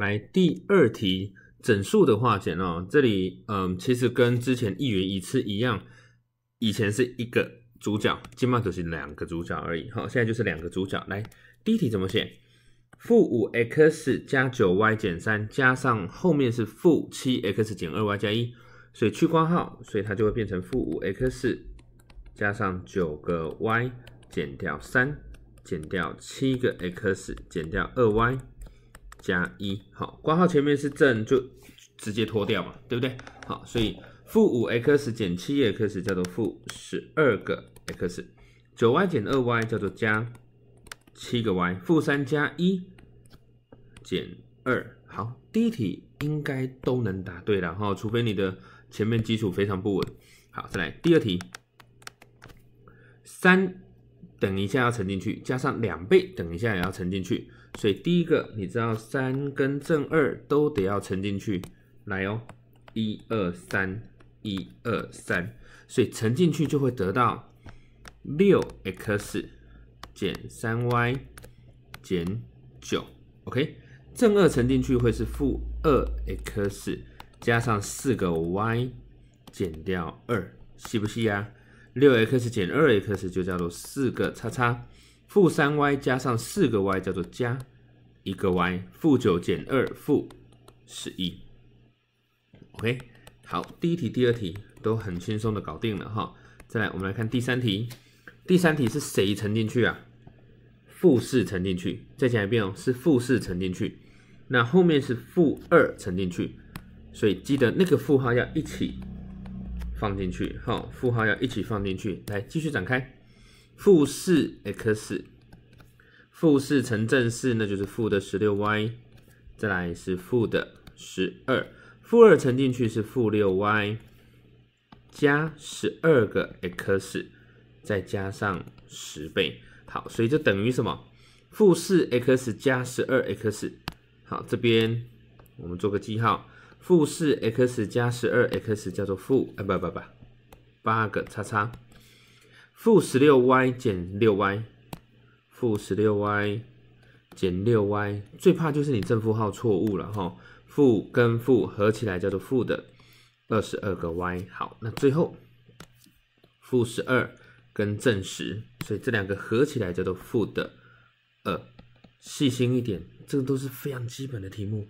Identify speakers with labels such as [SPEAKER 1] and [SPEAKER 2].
[SPEAKER 1] 来第二题，整数的化简哦。这里，嗯，其实跟之前一元一次一样，以前是一个主角，今麦都是两个主角而已。好，现在就是两个主角。来，第一题怎么写？负五 x 加九 y 减三，加上后面是负七 x 减二 y 加一，所以去括号，所以它就会变成负五 x 加上九个 y 减掉三，减掉七个 x 减掉二 y。加一好，括号前面是正，就直接脱掉嘛，对不对？好，所以负五 x 减七 x 叫做负十二个 x，九 y 减二 y 叫做加七个 y，负三加一减二，好，第一题应该都能答对了哈，除非你的前面基础非常不稳。好，再来第二题，三。等一下要乘进去，加上两倍，等一下也要乘进去。所以第一个，你知道三跟正二都得要乘进去，来哦，一二三，一二三，所以乘进去就会得到六 x 减三 y 减九，OK。正二乘进去会是负二 x 加上四个 y 减掉二，是不是呀？六 x 减二 x 就叫做四个叉叉，负三 y 加上四个 y 叫做加一个 y，负九减二负十一。OK，好，第一题、第二题都很轻松的搞定了哈。再来，我们来看第三题。第三题是谁乘进去啊？负四乘进去，再讲一遍哦，是负四乘进去，那后面是负二乘进去，所以记得那个负号要一起。放进去，好，负号要一起放进去。来，继续展开，负四 x，负四乘正四，那就是负的十六 y，再来是负的十二，负二乘进去是负六 y，加十二个 x，再加上十倍，好，所以就等于什么？负四 x 加十二 x，好，这边我们做个记号。负四 x 加十二 x 叫做负，哎不不不，八个叉叉，负十六 y 减六 y，负十六 y 减六 y，最怕就是你正负号错误了哈，负跟负合起来叫做负的二十二个 y，好，那最后负十二跟正十，所以这两个合起来叫做负的二，细心一点，这个都是非常基本的题目。